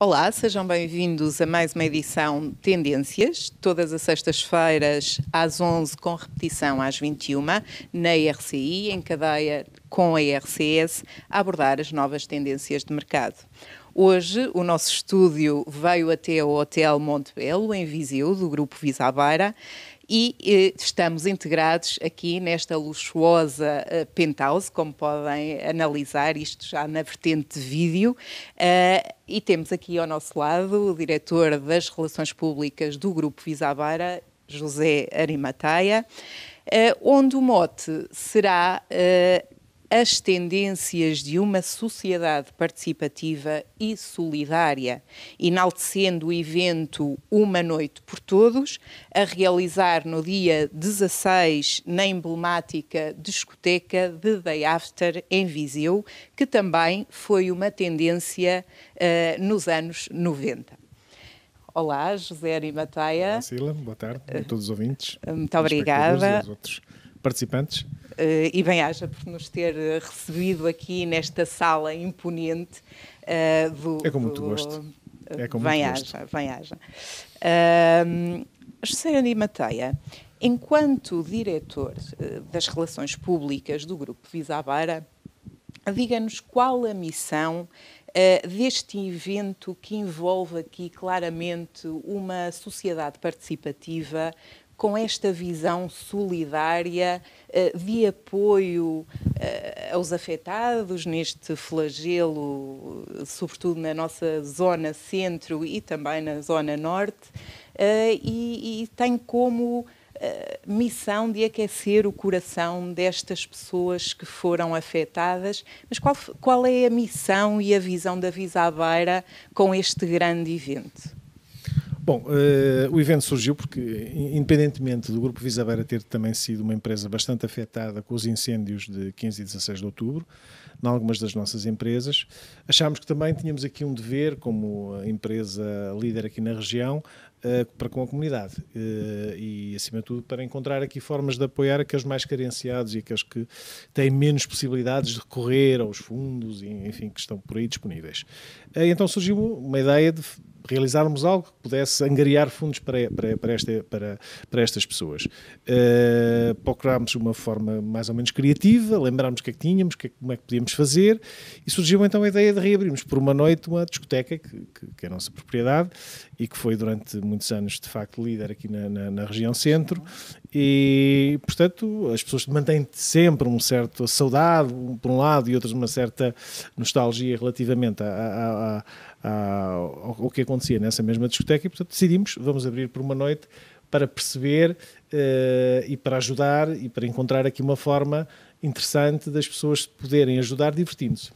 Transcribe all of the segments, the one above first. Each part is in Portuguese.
Olá, sejam bem-vindos a mais uma edição Tendências, todas as sextas-feiras às 11 com repetição às 21 na IRCI, em cadeia com a IRCS, a abordar as novas tendências de mercado. Hoje o nosso estúdio veio até o Hotel Montebello, em Viseu, do Grupo Visabeira, e eh, estamos integrados aqui nesta luxuosa eh, penthouse, como podem analisar, isto já na vertente de vídeo. Eh, e temos aqui ao nosso lado o diretor das Relações Públicas do Grupo Visabara, José Arimataia, eh, onde o mote será eh, as tendências de uma sociedade participativa e solidária, enaltecendo o evento Uma Noite por Todos, a realizar no dia 16 na emblemática discoteca The Day After em Viseu, que também foi uma tendência uh, nos anos 90. Olá, José Arimateia. Olá, Sila. Boa tarde a todos os ouvintes. Muito obrigada. E aos outros participantes. Eh, e bem haja por nos ter eh, recebido aqui nesta sala imponente eh, do. É com gosto. É com muito haja, bem haja. Uh, José Andi Mateia, enquanto diretor das relações públicas do Grupo Visabara, diga-nos qual a missão uh, deste evento que envolve aqui claramente uma sociedade participativa, com esta visão solidária eh, de apoio eh, aos afetados neste flagelo, sobretudo na nossa zona centro e também na zona norte, eh, e, tem como missão de aquecer o coração destas pessoas que foram afetadas. Mas qual, qual é a missão e a visão da Visabeira com este grande evento? Bom, uh, o evento surgiu porque, independentemente do Grupo Visabeira ter também sido uma empresa bastante afetada com os incêndios de 15 e 16 de outubro, em algumas das nossas empresas, achámos que também tínhamos aqui um dever, como eh, empresa líder aqui na região, uh, para com a comunidade uh, e, acima de tudo, para encontrar aqui formas de apoiar aqueles mais carenciados e aqueles que têm menos possibilidades de recorrer aos fundos, e, enfim, que estão por aí disponíveis. então surgiu uma ideia de realizarmos algo que pudesse angariar fundos para, para, para, esta, para, para estas pessoas. Uh, procurámos uma forma mais ou menos criativa, lembrámos o que é que tínhamos, é que, como é que podíamos fazer, e surgiu então a ideia de reabrirmos por uma noite uma discoteca, que, que, que é a nossa propriedade, e que foi durante muitos anos, de facto, líder aqui na, na, na região centro, e, portanto, as pessoas mantêm sempre um certo saudade, um, por um lado, e outras uma certa nostalgia relativamente à ao, ah, que acontecia nessa mesma discoteca e, portanto, decidimos, vamos abrir por uma noite para perceber uh, e para ajudar e para encontrar aqui uma forma interessante das pessoas poderem ajudar divertindo-se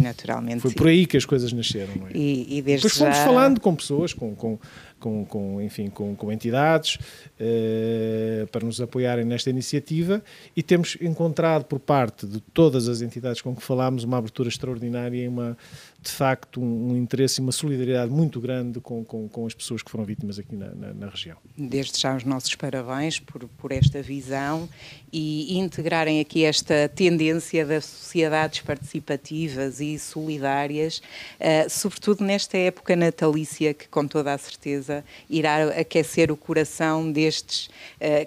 naturalmente. Foi por aí que as coisas nasceram, não é? E, e desde Depois fomos já... falando com pessoas, com, com, com, com enfim, com, com entidades, uh, para nos apoiarem nesta iniciativa e temos encontrado por parte de todas as entidades com que falámos uma abertura extraordinária e uma, de facto, um, um interesse e uma solidariedade muito grande com, com, com as pessoas que foram vítimas aqui na, na, na região. Desde já os nossos parabéns por, por esta visão e integrarem aqui esta tendência das sociedades participativas e solidárias, uh, sobretudo nesta época natalícia que, com toda a certeza, irá aquecer o coração destes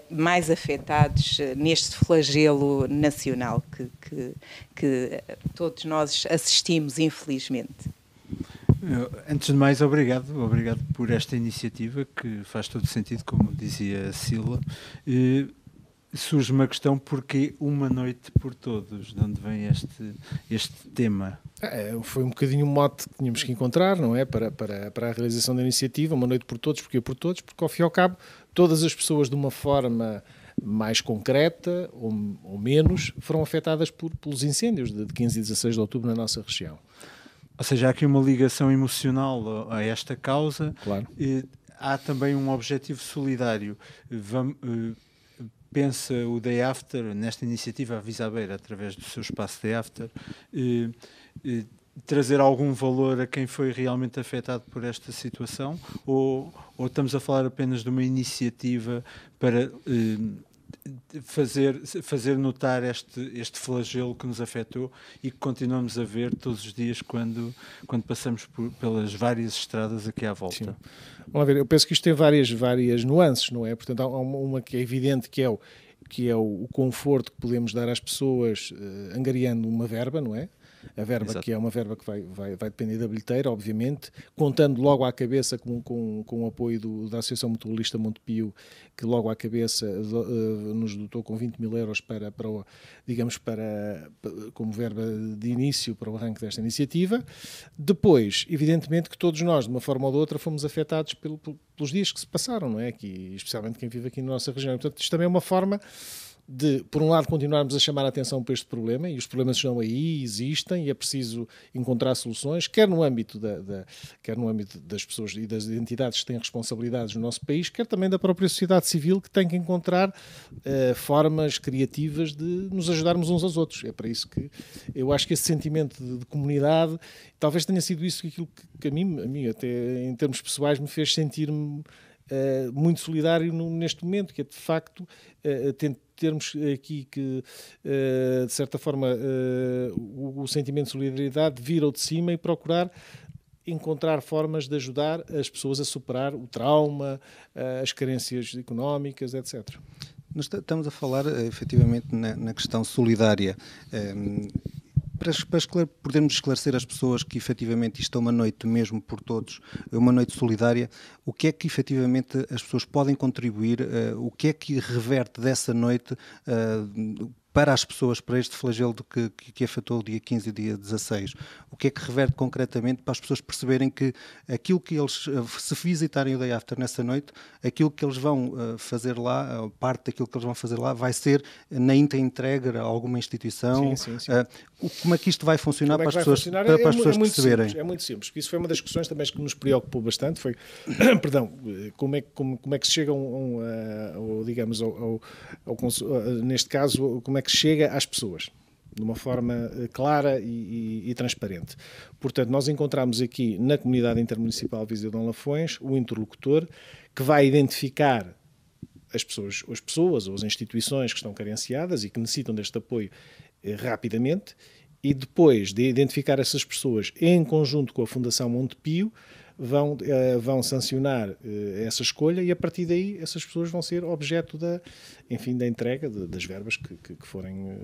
uh, mais afetados eh, neste flagelo nacional que, que, que todos nós assistimos, infelizmente. Antes de mais, obrigado, obrigado por esta iniciativa que faz todo sentido, como dizia Sila surge uma questão porque uma noite por todos, de onde vem este, este tema? É, foi um bocadinho o um mote que tínhamos que encontrar, não é? Para, para, para a realização da iniciativa, uma noite por todos, porque por todos, porque ao fim e ao cabo, todas as pessoas de uma forma mais concreta ou, ou menos foram afetadas por, pelos incêndios de 15 e 16 de outubro na nossa região. Ou seja, há aqui uma ligação emocional a esta causa. Claro. E há também um objetivo solidário. Vamos eh, pensa o Day After, nesta iniciativa a Visabeira, através do seu espaço Day After, eh, eh, trazer algum valor a quem foi realmente afetado por esta situação? Ou, ou estamos a falar apenas de uma iniciativa para eh, fazer, fazer notar este, este flagelo que nos afetou e que continuamos a ver todos os dias quando, quando passamos por, pelas várias estradas aqui à volta. Sim. Vamos ver, eu penso que isto tem várias, várias nuances, não é? Portanto, há uma que é evidente que é o que é o, conforto que podemos dar às pessoas uh, angariando uma verba, não é? a verba Exato. que é uma verba que vai, vai, vai depender da bilheteira, obviamente, contando logo à cabeça com, com, com o apoio do, da Associação Mutualista Montepio, que logo à cabeça uh, nos dotou com 20 mil euros para, para o, digamos, para, como verba de início para o arranque desta iniciativa. Depois, evidentemente que todos nós, de uma forma ou de outra, fomos afetados pelo, pelos dias que se passaram, não é? Aqui, especialmente quem vive aqui na nossa região. Portanto, isto também é uma forma de, por um lado, continuarmos a chamar a atenção para este problema, e os problemas estão aí, existem, e é preciso encontrar soluções, quer no âmbito, da, da, quer no âmbito das pessoas e das entidades que têm responsabilidades no nosso país, quer também da própria sociedade civil, que tem que encontrar uh, formas criativas de nos ajudarmos uns aos outros. É para isso que eu acho que esse sentimento de, de comunidade, talvez tenha sido isso que, aquilo que, que a, mim, a mim, até em termos pessoais, me fez sentir-me. Uh, muito solidário no, neste momento, que é de facto uh, termos aqui que, eh, de certa forma, eh, o, sentimento de solidariedade vira de cima e procurar encontrar formas de ajudar as pessoas a superar o trauma, eh, as carências económicas, etc. Nós estamos a falar efetivamente na questão solidária. Ehm, para, para esclare, podermos esclarecer às pessoas que efetivamente isto é uma noite mesmo por todos, é uma noite solidária, o que é que efetivamente as pessoas podem contribuir, uh, o que é que reverte dessa noite, uh, para as pessoas, para este flagelo que, que, que afetou o dia 15 e dia 16? O que é que reverte concretamente para as pessoas perceberem que aquilo que eles, eh, se visitarem o Day After nessa noite, aquilo que eles vão eh, fazer lá, eh, parte daquilo que eles vão fazer lá, vai ser na inter entregue a alguma instituição? Sim, sim, sim. como é que isto vai funcionar é para, as pessoas, para, para é, as pessoas é perceberem? Simples, é muito simples, porque isso foi uma das questões também que nos preocupou bastante, foi, perdão, como é, como, como é que se chega a um, a, a, digamos, ao, ao, ao, neste caso, como é que que chega às pessoas de uma forma eh, clara e, e, e, transparente. Portanto, nós encontramos aqui na comunidade intermunicipal Viseu Dom Lafões o interlocutor que vai identificar as pessoas, as pessoas ou as instituições que estão carenciadas e que necessitam deste apoio eh, rapidamente e depois de identificar essas pessoas em conjunto com a Fundação Montepio vão, uh, vão sancionar uh, essa escolha e a partir daí essas pessoas vão ser objeto da, enfim, da entrega de, das verbas que, que, que forem uh,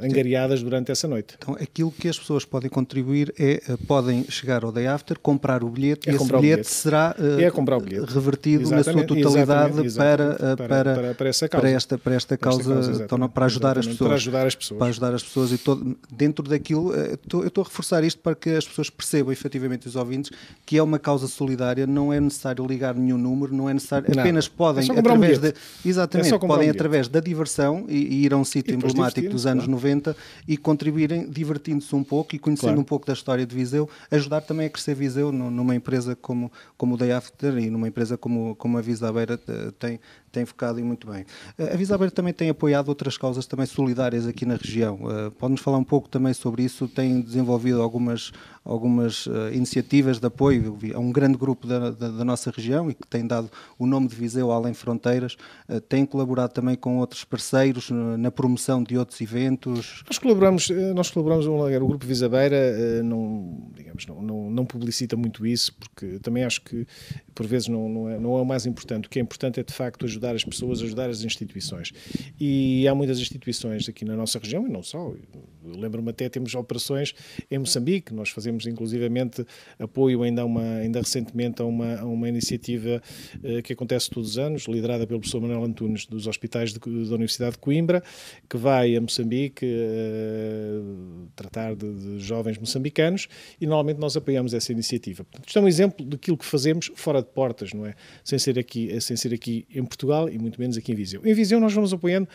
angariadas durante essa noite. Então aquilo que as pessoas podem contribuir é, podem chegar ao day after, comprar o bilhete é e esse bilhete, bilhete, será é comprar o bilhete. revertido exatamente, na sua totalidade para, para, para, para, Para esta, para esta causa, causa então, para ajudar as pessoas. Para ajudar as pessoas. Para ajudar as pessoas e todo, dentro daquilo, eu estou a reforçar isto para que as pessoas percebam efetivamente os ouvintes que é uma causa causa solidária não é necessário ligar nenhum número, não é necessário. Apenas podem, é através um da. Exatamente, é podem, um é através da diversão e, e ir a um sítio emblemático dos anos claro. 90 e contribuírem, divertindo-se um pouco e conhecendo claro. um pouco da história de Viseu, ajudar também a crescer Viseu numa empresa como, como o Day After e numa empresa como, como a Visa Beira eh, tem, tem focado e muito bem. Eh, a Visa Aberta também tem apoiado outras causas também solidárias aqui na região. Eh, pode-nos falar um pouco também sobre isso? Tem desenvolvido algumas, algumas eh, iniciativas de apoio a um grande grupo da, da, da, nossa região e que tem dado o nome de Viseu Além Fronteiras. tem colaborado também com outros parceiros na promoção de outros eventos? Nós colaboramos, nós colaboramos o Grupo Visa Beira não, digamos, não, não, não, publicita muito isso, porque também acho que por vezes não, não, é, não é o mais importante. O que é importante é de facto ajudar ajudar as pessoas, ajudar as instituições. E há muitas instituições aqui na nossa região, e não só, lembro-me até temos operações em Moçambique, nós fazemos inclusivamente apoio ainda, uma, ainda recentemente a uma, a uma iniciativa eh, que acontece todos os anos, liderada pelo professor Manuel Antunes dos hospitais de, da Universidade de Coimbra, que vai a Moçambique eh, tratar de, de, jovens moçambicanos e normalmente nós apoiamos essa iniciativa. Portanto, isto é um exemplo daquilo que fazemos fora de portas, não é? Sem ser aqui, sem ser aqui em Portugal Portugal e muito menos aqui em Viseu. Em Viseu nós vamos apoiando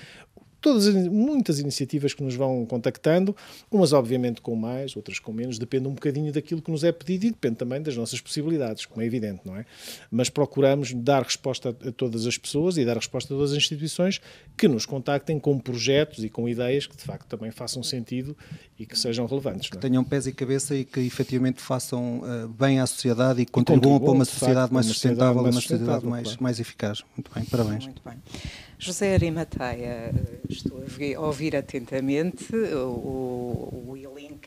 todas muitas iniciativas que nos vão contactando, umas obviamente com mais, outras com menos, depende um bocadinho daquilo que nos é pedido e depende também das nossas possibilidades, como é evidente, não é? Mas procuramos dar resposta a todas as pessoas e dar resposta a todas as instituições que nos contactem com projetos e com ideias que de facto também façam sentido e que sejam relevantes. Que é? tenham pés e cabeça e que efetivamente façam uh, bem à sociedade e contribuam, contribuam para uma sociedade, facto, mais, uma sociedade sustentável, sustentável e uma sociedade mais, claro. mais eficaz. Muito bem, parabéns. Muito bem. José Arimateia, eh, estou a ouvir atentamente o,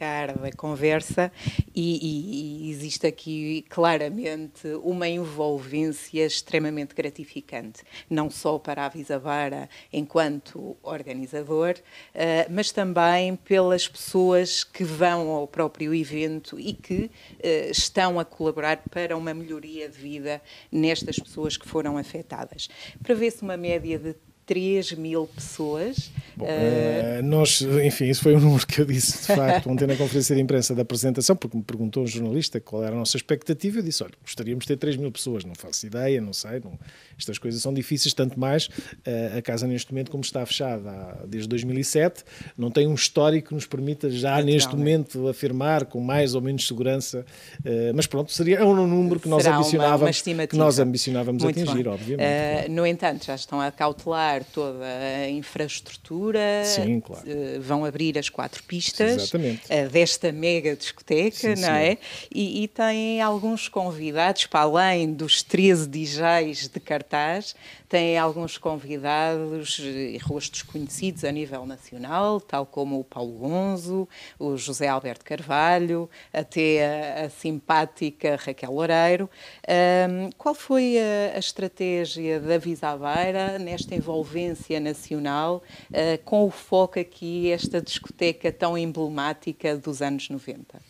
arrancar da conversa e, e, e existe aqui claramente uma envolvência extremamente gratificante, não só para a Visavara enquanto organizador, eh, mas também pelas pessoas que vão ao próprio evento e que eh, estão a colaborar para uma melhoria de vida nestas pessoas que foram afetadas. Prevê-se uma média de 3 mil pessoas. Bom, uh... Nós, enfim, isso foi o número que eu disse, de facto, ontem na conferência de imprensa da apresentação, porque me perguntou um jornalista qual era a nossa expectativa, eu disse, olha, gostaríamos de ter 3 mil pessoas, não faço ideia, não sei, não... estas coisas são difíceis, tanto mais eh, a casa neste momento, como está fechada desde 2007, não tem um histórico que nos permita já neste momento afirmar com mais ou menos segurança, eh, mas pronto, seria é um número que nós Será ambicionávamos, uma, uma que nós ambicionávamos atingir, bom. obviamente. Uh, no entanto, já estão a cautelar toda a infraestrutura, Sim, claro. Eh, vão abrir as quatro pistas eh, desta mega discoteca, Sim, não é? E, e têm alguns convidados, para além dos 13 DJs de cartaz, tem alguns convidados e rostos conhecidos a nível nacional, tal como o Paulo Gonzo, o José Alberto Carvalho, até a, a simpática Raquel Loureiro. Um, qual foi a, a, estratégia da Visabeira nesta envolvência nacional, uh, com o foco aqui, esta discoteca tão emblemática dos anos 90?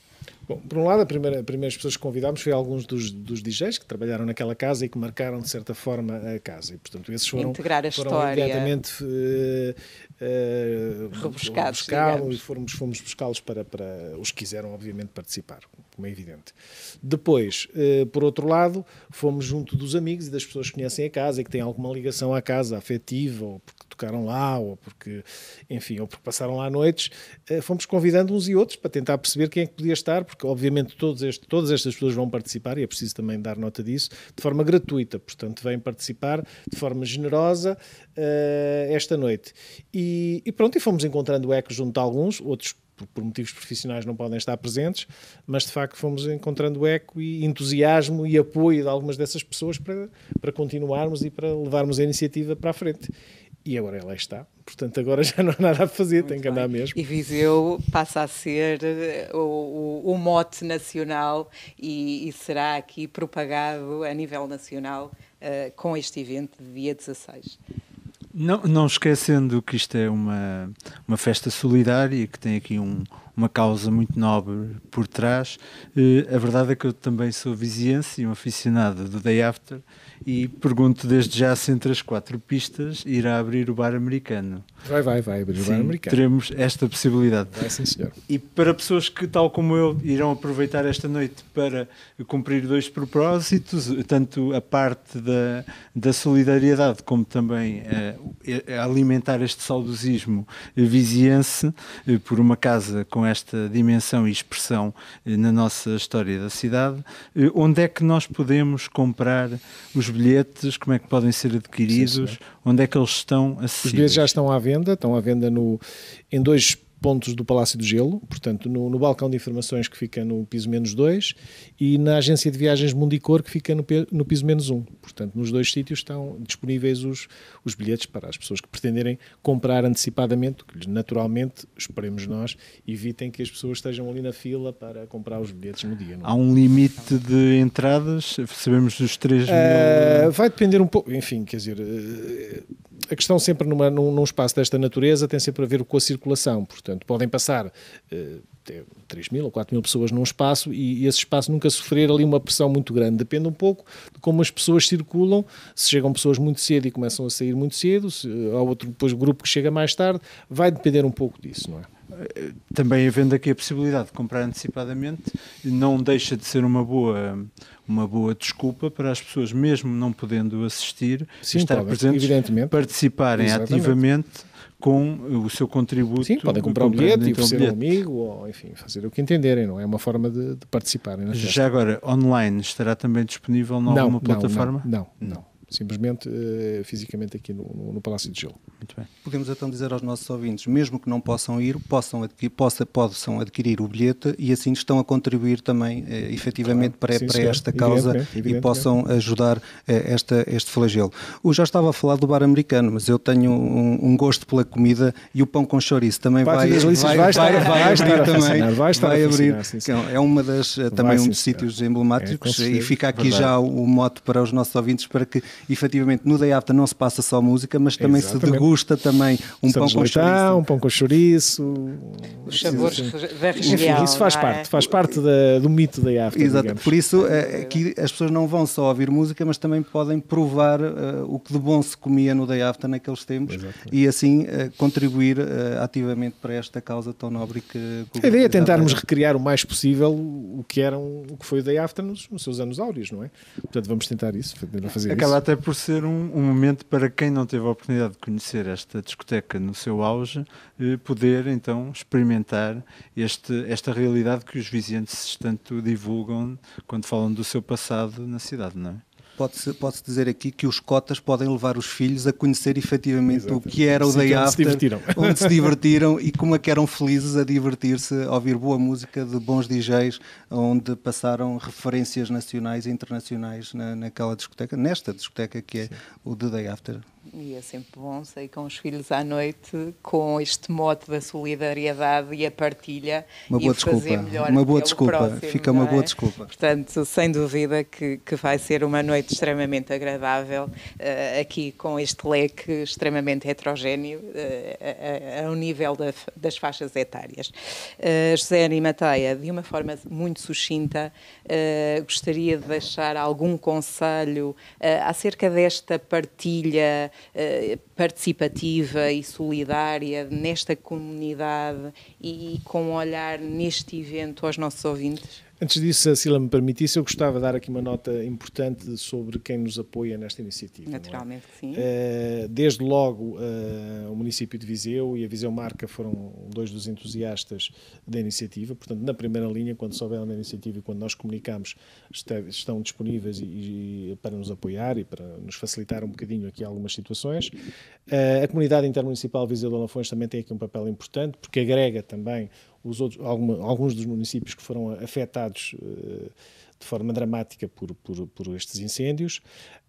Bom, por um lado, a primeira, as primeiras pessoas que convidámos foi alguns dos, dos DJs que trabalharam naquela casa e que marcaram, de certa forma, a casa. E, portanto, esses foram, Integrar a foram história. imediatamente uh, eh, rebuscados, buscá e fomos, fomos buscá-los para, para os que quiseram, obviamente, participar, como é evidente. Depois, uh, por outro lado, fomos junto dos amigos e das pessoas que conhecem a casa e que têm alguma ligação à casa afetiva, ou porque tocaram lá, ou porque, enfim, ou porque passaram lá noites, uh, fomos convidando uns e outros para tentar perceber quem é que podia estar, porque, obviamente, todos este, todas estas pessoas vão participar, e é preciso também dar nota disso, de forma gratuita, portanto, vêm participar de forma generosa esta noite. E, e, pronto, e fomos encontrando eco junto a alguns, outros por, por, motivos profissionais não podem estar presentes, mas de facto fomos encontrando eco e entusiasmo e apoio de algumas dessas pessoas para, para continuarmos e para levarmos a iniciativa para a frente. E agora ela está, portanto agora já não há nada a fazer, Muito tem que andar bem. mesmo. E Viseu passa a ser eh, o, o, o mote nacional e, e, será aqui propagado a nível nacional uh, com este evento de dia 16. Não, não esquecendo que isto é uma, uma festa solidária, que tem aqui um, uma causa muito nobre por trás, eh, a verdade é que eu também sou viziense e um aficionado do Day After e pergunto desde já se entre as quatro pistas irá abrir o bar americano. Vai, vai, vai abrir sim, o bar americano. Teremos esta possibilidade. Vai, sim, senhor. E para pessoas que, tal como eu, irão aproveitar esta noite para cumprir dois propósitos, tanto a parte da, da solidariedade como também eh, eh, alimentar este saudosismo viziense eh, por uma casa com esta dimensão e expressão na nossa história da cidade, onde é que nós podemos comprar os bilhetes, como é que podem ser adquiridos, sim, onde é que eles estão acessíveis? Os bilhetes já estão à venda, estão à venda no, em dois pontos do Palácio do Gelo, portanto, no, no, balcão de informações que fica no piso menos 2 e na agência de viagens Mundicor que fica no, no piso menos 1. Um. Portanto, nos dois sítios estão disponíveis os, os bilhetes para as pessoas que pretenderem comprar antecipadamente, que naturalmente, esperemos nós, evitem que as pessoas estejam ali na fila para comprar os bilhetes no dia. É? Há um limite de entradas? Sabemos dos 3 eh, mil... Uh, vai depender um pouco, enfim, quer dizer... Uh, a questão sempre numa, num, num, espaço desta natureza tem sempre a ver com a circulação, portanto, podem passar uh, eh, 3 mil ou 4 mil pessoas num espaço e, e esse espaço nunca sofrer ali uma pressão muito grande. Depende um pouco de como as pessoas circulam, se chegam pessoas muito cedo e começam a sair muito cedo, se há outro depois grupo que chega mais tarde, vai depender um pouco disso, não é? também havendo aqui a possibilidade de comprar antecipadamente, não deixa de ser uma boa, uma boa desculpa para as pessoas, mesmo não podendo assistir, Sim, estar claro, presentes, participarem Exatamente. ativamente com o seu contributo. Sim, podem comprar um bilhete então oferecer um amigo, ou enfim, fazer o que entenderem, não é? uma forma de, de participarem. Já agora, online estará também disponível em alguma não, plataforma? Não, não, não. não simplesmente uh, fisicamente aqui no, no, no, Palácio de Gelo. Muito bem. Podemos então dizer aos nossos ouvintes, mesmo que não possam ir, possam adquirir, possa, possam adquirir o bilhete e assim estão a contribuir também uh, efetivamente claro. para, Sim, para esta causa e possam ajudar uh, esta, este flagelo. Eu já estava a falar do bar americano, mas eu tenho um, um gosto pela comida e o pão com chouriço também vai, vai, vai, vai, estar, vai, vai estar abrir também. Vai, estar vai abrir. Então, é uma das, também um dos sítios emblemáticos é, e fica aqui Verdade. já o mote para os nossos ouvintes para que efetivamente no day after não se passa só música, mas também Exatamente. se degusta também um pão com chouriço, um pão com chouriço. Os sabores assim. Isso faz é? parte, faz parte da, do mito day after. Exato, por isso eh, aqui as pessoas não vão só ouvir música, mas também podem provar uh, o que de bom se comia no day after naqueles tempos Exatamente. e assim uh, contribuir uh, ativamente para esta causa tão nobre que... A ideia é tentarmos recriar o mais possível o que, eram, o que foi o day after nos, nos seus anos áureos, não é? Portanto, vamos tentar isso, fazer isso até por ser um, um, momento para quem não teve a oportunidade de conhecer esta discoteca no seu auge, eh, poder então experimentar este, esta realidade que os vizinhos tanto divulgam quando falam do seu passado na cidade, não é? Pode-se pode dizer aqui que os cotas podem levar os filhos a conhecer efetivamente o que era o day onde after, se onde se divertiram e como é que eram felizes a divertir-se, a ouvir boa música de bons DJs, onde passaram referências nacionais e internacionais na, naquela discoteca, nesta discoteca que é Sim. o The Day After e é sempre bom sair com os filhos à noite com este mote da solidariedade e a partilha uma boa desculpa, uma boa desculpa, próximo, fica uma é? boa desculpa. Portanto, sem dúvida que, que vai ser uma noite extremamente agradável uh, aqui com este leque extremamente heterogéneo uh, a, a, a, um nível da, das faixas etárias. Uh, José Animateia, de uma forma muito sucinta, gostaria de deixar algum conselho acerca desta partilha eh, participativa e solidária nesta comunidade e com um olhar neste evento aos nossos ouvintes? Antes disso, se ela me permitisse, eu gostava de dar aqui uma nota importante sobre quem nos apoia nesta iniciativa. É? Naturalmente, é? sim. Uh, desde logo, uh, o município de Viseu e a Viseu Marca foram dois dos entusiastas da iniciativa. Portanto, na primeira linha, quando souberam da iniciativa e quando nós comunicamos, estão disponíveis e, e, para nos apoiar e para nos facilitar um bocadinho aqui algumas situações. Uh, a comunidade intermunicipal Viseu de Alafões também tem aqui um papel importante, porque agrega também outros, alguma, alguns dos municípios que foram afetados uh, de forma dramática por, por, por estes incêndios.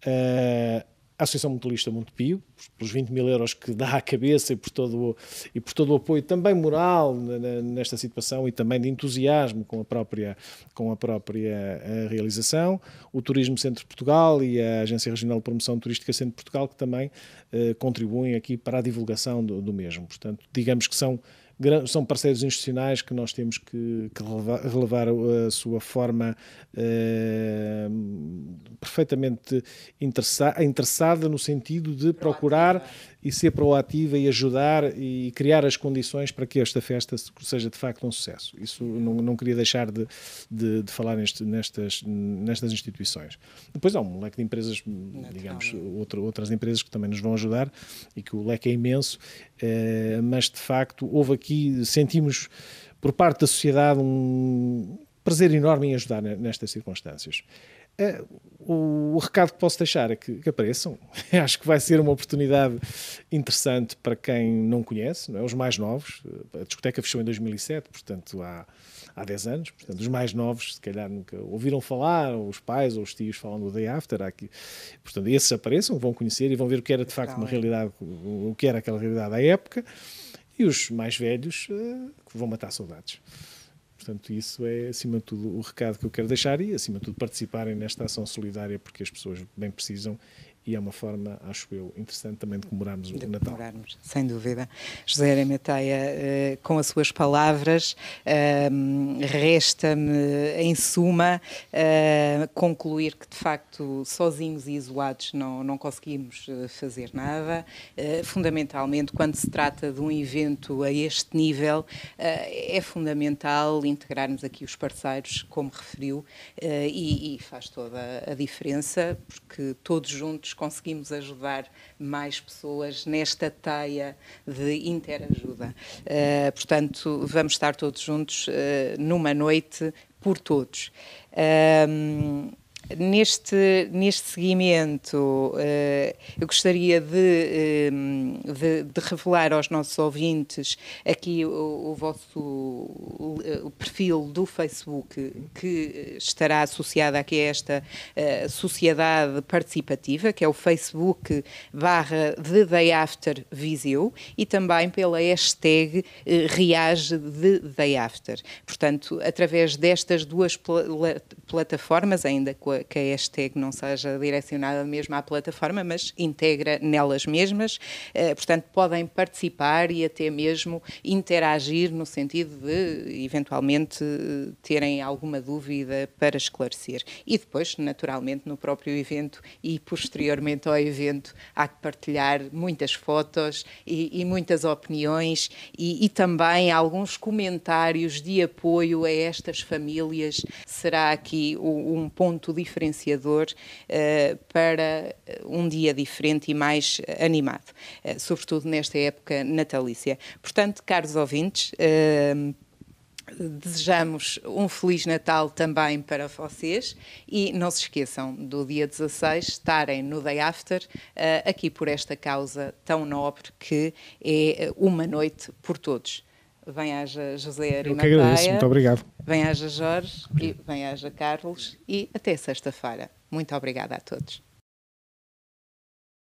Uh, a Associação Mutualista Montepio, pelos 20 mil euros que dá à cabeça e por todo, e por todo o apoio também moral nesta situação e também de entusiasmo com a própria, com a própria a eh, realização. O Turismo Centro de Portugal e a Agência Regional de Promoção Turística Centro de Portugal, que também contribuem aqui para a divulgação do, do mesmo. Portanto, digamos que são são parceiros institucionais que nós temos que, que relevar, a sua forma eh, perfeitamente interessa interessada no sentido de procurar e ser proativa e ajudar e criar as condições para que esta festa seja de facto um sucesso. Isso não, não queria deixar de, de, de falar neste, nestas, nestas instituições. Depois há um leque de empresas, Natural. digamos, é? outro, outras empresas que também nos vão ajudar e que o leque é imenso, eh, mas de facto houve aqui, sentimos por parte da sociedade um prazer enorme em ajudar nestas circunstâncias. É, o, o, recado que posso deixar é que, que apareçam. Acho que vai ser uma oportunidade interessante para quem não conhece, não é? os mais novos. A discoteca fechou em 2007, portanto há, há 10 anos. Portanto, os mais novos, se calhar, nunca ouviram falar, ou os pais ou os tios falam do Day After. Aqui. Portanto, esses apareçam, vão conhecer e vão ver o que era de facto uma é. realidade, o que era aquela realidade à época. E os mais velhos eh, que vão matar saudades. Portanto, isso é, acima de tudo, o recado que eu quero deixar e, acima de tudo, participarem nesta ação solidária, porque as pessoas bem precisam e é uma forma, acho eu, interessante também de comemorarmos de o Natal. Comemorarmos, sem dúvida. José Arimateia, eh, com as suas palavras, ehm, resta-me, em suma, eh, concluir que, de facto, sozinhos e isolados não, não conseguimos eh, fazer nada. Fundamentalmente, quando se trata de um evento a este nível, é fundamental integrarmos aqui os parceiros, como referiu, e, e faz toda a diferença, porque todos juntos conseguimos ajudar mais pessoas nesta teia de interajuda. Uh, portanto, vamos estar todos juntos uh, numa noite por todos. Ehm, Neste, neste seguimento, eh, eu gostaria de, eh, de, de, revelar aos nossos ouvintes aqui o, o vosso eh, o perfil do Facebook que estará associado aqui a esta sociedade participativa, que é o Facebook barra The Day After Viseu e também pela hashtag Reage The Day After. Portanto, através destas duas pl plataformas, ainda com a que a hashtag não seja direcionada mesmo à plataforma, mas integra nelas mesmas. Eh, portanto, podem participar e até mesmo interagir no sentido de, eventualmente, terem alguma dúvida para esclarecer. E depois, naturalmente, no próprio evento e posteriormente ao evento, há que partilhar muitas fotos e, e muitas opiniões e, e também alguns comentários de apoio a estas famílias. Será aqui um ponto diferente diferenciador eh, para um dia diferente e mais animado, eh, sobretudo nesta época natalícia. Portanto, caros ouvintes, eh, desejamos um Feliz Natal também para vocês e não se esqueçam do dia 16 estarem no Day After aqui por esta causa tão nobre que é uma noite por todos. Vem haja José Arimateia. Eu que agradeço, muito obrigado. Vem haja Jorge, e vem haja Carlos e até sexta-feira. Muito obrigada a todos.